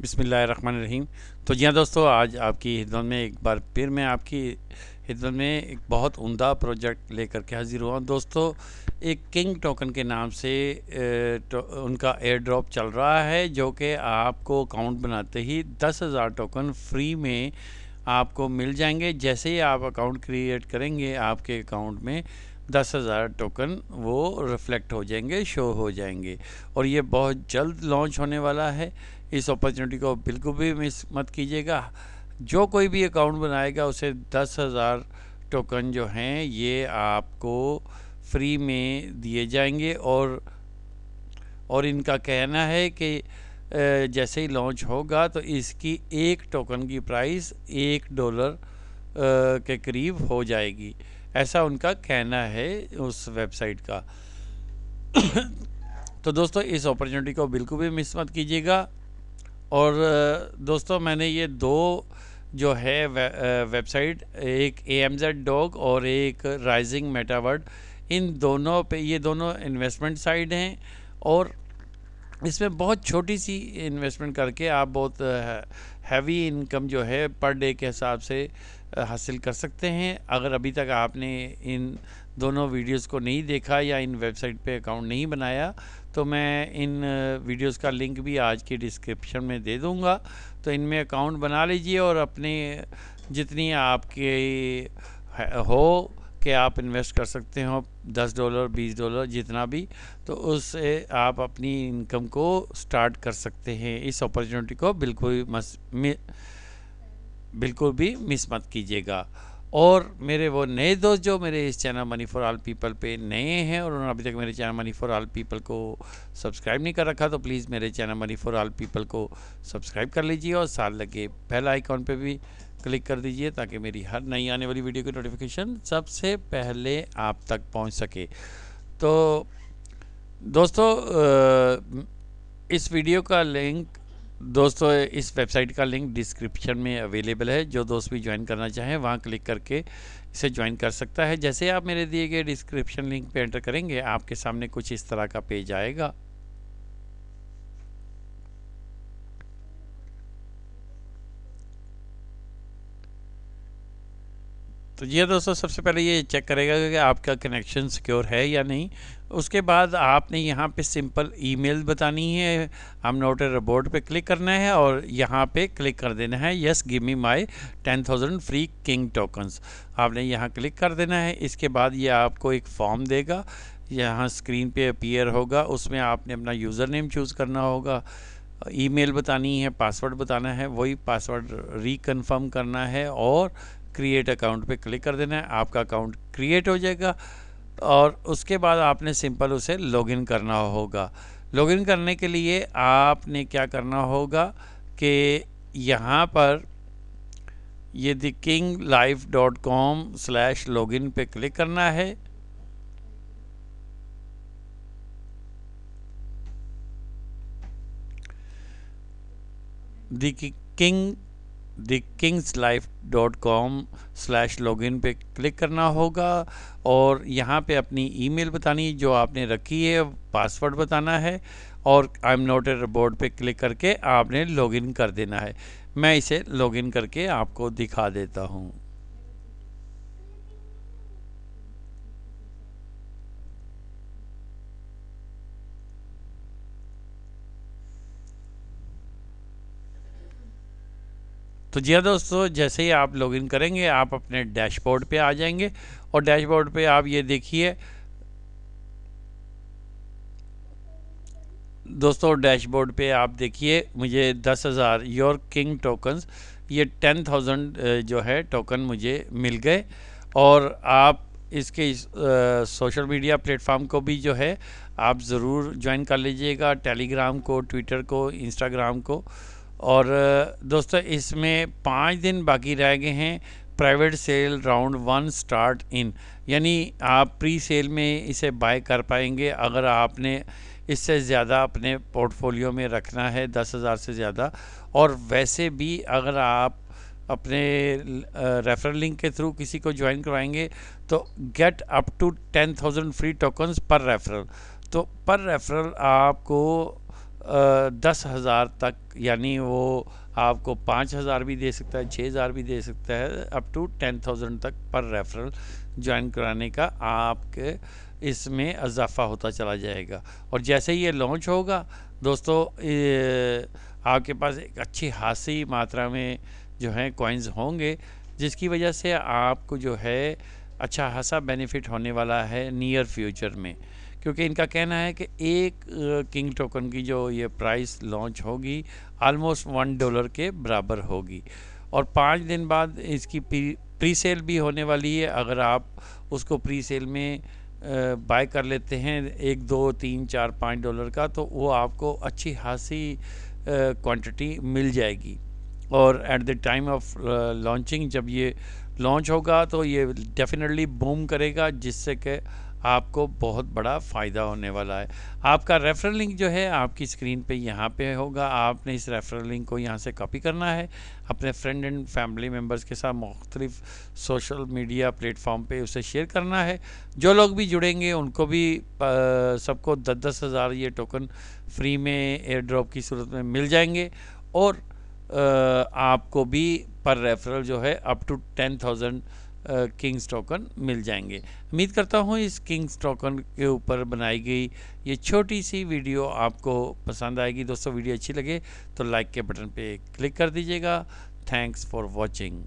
बिसमीम तो जी हाँ दोस्तों आज आपकी हिदमत में एक बार फिर मैं आपकी हिदमत में एक बहुत उमदा प्रोजेक्ट लेकर के हाजिर हुआ दोस्तों एक किंग टोकन के नाम से तो, उनका एयर ड्रॉप चल रहा है जो कि आपको अकाउंट बनाते ही दस हज़ार टोकन फ्री में आपको मिल जाएंगे जैसे ही आप अकाउंट क्रिएट करेंगे आपके अकाउंट में दस हज़ार टोकन वो रिफ़्लेक्ट हो जाएंगे शो हो जाएंगे और ये बहुत जल्द लॉन्च होने वाला है इस अपॉर्चुनिटी को बिल्कुल भी मिस मत कीजिएगा जो कोई भी अकाउंट बनाएगा उसे दस हज़ार टोकन जो हैं ये आपको फ्री में दिए जाएंगे और और इनका कहना है कि जैसे ही लॉन्च होगा तो इसकी एक टोकन की प्राइस एक डॉलर के करीब हो जाएगी ऐसा उनका कहना है उस वेबसाइट का तो दोस्तों इस अपॉर्चुनिटी को बिल्कुल भी मिस मत कीजिएगा और दोस्तों मैंने ये दो जो है वे, वेबसाइट एक ए एम जेड डॉग और एक राइजिंग मेटावर्ड इन दोनों पे ये दोनों इन्वेस्टमेंट साइड हैं और इसमें बहुत छोटी सी इन्वेस्टमेंट करके आप बहुत हैवी इनकम जो है पर डे के हिसाब से हासिल कर सकते हैं अगर अभी तक आपने इन दोनों वीडियोस को नहीं देखा या इन वेबसाइट पे अकाउंट नहीं बनाया तो मैं इन वीडियोस का लिंक भी आज के डिस्क्रिप्शन में दे दूँगा तो इनमें अकाउंट बना लीजिए और अपने जितनी आपके हो के आप इन्वेस्ट कर सकते हो दस डॉलर बीस डॉलर जितना भी तो उससे आप अपनी इनकम को स्टार्ट कर सकते हैं इस अपॉर्चुनिटी को बिल्कुल मस बिल्कुल भी मिस मत कीजिएगा और मेरे वो नए दोस्त जो मेरे इस channel money for all people पे नए हैं और उन्होंने अभी तक मेरे channel money for all people को सब्सक्राइब नहीं कर रखा तो प्लीज़ मेरे channel money for all people को सब्सक्राइब कर लीजिए और साथ लगे पहला आइकॉन पे भी क्लिक कर दीजिए ताकि मेरी हर नई आने वाली वीडियो की नोटिफिकेशन सबसे पहले आप तक पहुंच सके तो दोस्तों इस वीडियो का लिंक दोस्तों इस वेबसाइट का लिंक डिस्क्रिप्शन में अवेलेबल है जो दोस्त भी ज्वाइन करना चाहें वहाँ क्लिक करके इसे ज्वाइन कर सकता है जैसे आप मेरे दिए गए डिस्क्रिप्शन लिंक पे एंटर करेंगे आपके सामने कुछ इस तरह का पेज आएगा तो ये दोस्तों सबसे पहले ये चेक करेगा कि आपका कनेक्शन सिक्योर है या नहीं उसके बाद आपने यहाँ पे सिंपल ईमेल बतानी है हम नोट रोबोट पे क्लिक करना है और यहाँ पे क्लिक कर देना है yes give me my ten thousand free king tokens आपने यहाँ क्लिक कर देना है इसके बाद ये आपको एक फॉर्म देगा यहाँ स्क्रीन पे अपीयर होगा उसमें आपने अपना यूज़र नेम चूज़ करना होगा ईमेल बतानी है पासवर्ड बताना है वही पासवर्ड रिकन्फर्म करना है और क्रिएट अकाउंट पे क्लिक कर देना है आपका अकाउंट क्रिएट हो जाएगा और उसके बाद आपने सिंपल उसे लॉगिन करना होगा लॉगिन करने के लिए आपने क्या करना होगा कि यहाँ पर ये the king life dot com slash login पे क्लिक करना है the the kings life dot com slash login पर क्लिक करना होगा और यहाँ पे अपनी ईमेल बतानी जो आपने रखी है पासवर्ड बताना है और I am not a robot पे क्लिक करके आपने लॉगिन कर देना है मैं इसे लॉगिन करके आपको दिखा देता हूँ तो जी हाँ दोस्तों जैसे ही आप लॉगिन करेंगे आप अपने डैशबोर्ड पे आ जाएंगे और डैशबोर्ड पे आप ये देखिए दोस्तों डैशबोर्ड पे आप देखिए मुझे दस हज़ार योर किंग टोकन्स ये टेन थाउजेंड जो है टोकन मुझे मिल गए और आप इसके इस, आ, सोशल मीडिया प्लेटफार्म को भी जो है आप ज़रूर ज्वाइन कर लीजिएगा टेलीग्राम को ट्विटर को इंस्टाग्राम को और दोस्तों इसमें पाँच दिन बाकी रह गए हैं private sale round one starting यानी आप प्री सेल में इसे बाय कर पाएंगे अगर आपने इससे ज़्यादा अपने पोर्टफोलियो में रखना है दस हज़ार से ज़्यादा और वैसे भी अगर आप अपने रेफरल लिंक के थ्रू किसी को ज्वाइन करवाएंगे तो get up to ten thousand free tokens पर रेफरल तो पर रेफरल आपको दस हज़ार तक यानी वो आपको पाँच हज़ार भी दे सकता है छः हज़ार भी दे सकता है अप टू टेन थाउजेंड तक पर रेफरल ज्वाइन कराने का आपके इसमें इजाफा होता चला जाएगा और जैसे ही ये लॉन्च होगा दोस्तों आपके पास एक अच्छी खासी मात्रा में जो है कॉइन्स होंगे जिसकी वजह से आपको जो है अच्छा खासा बेनिफिट होने वाला है नियर फ्यूचर में क्योंकि इनका कहना है कि एक किंग टोकन की जो ये प्राइस लॉन्च होगी आलमोस्ट वन डॉलर के बराबर होगी और पाँच दिन बाद इसकी प्री सेल भी होने वाली है अगर आप उसको प्री सेल में बाय कर लेते हैं एक दो तीन चार पाँच डॉलर का तो वो आपको अच्छी खासी क्वांटिटी मिल जाएगी और at the time of launching जब ये लॉन्च होगा तो ये डेफिनेटली बूम करेगा जिससे कि आपको बहुत बड़ा फ़ायदा होने वाला है आपका रेफरल लिंक जो है आपकी स्क्रीन पे यहाँ पे होगा आपने इस रेफरल लिंक को यहाँ से कॉपी करना है अपने फ्रेंड एंड फैमिली मेम्बर्स के साथ मुख्तलिफ सोशल मीडिया प्लेटफॉर्म पे उसे शेयर करना है जो लोग भी जुड़ेंगे उनको भी सबको दस दस हज़ार ये टोकन फ्री में एयर ड्रॉप की सूरत में मिल जाएंगे और आ, आपको भी पर रेफरल जो है up to ten thousand kings token मिल जाएंगे उम्मीद करता हूँ इस किंग्स टोकन के ऊपर बनाई गई ये छोटी सी वीडियो आपको पसंद आएगी दोस्तों वीडियो अच्छी लगे तो लाइक के बटन पे क्लिक कर दीजिएगा थैंक्स फॉर वॉचिंग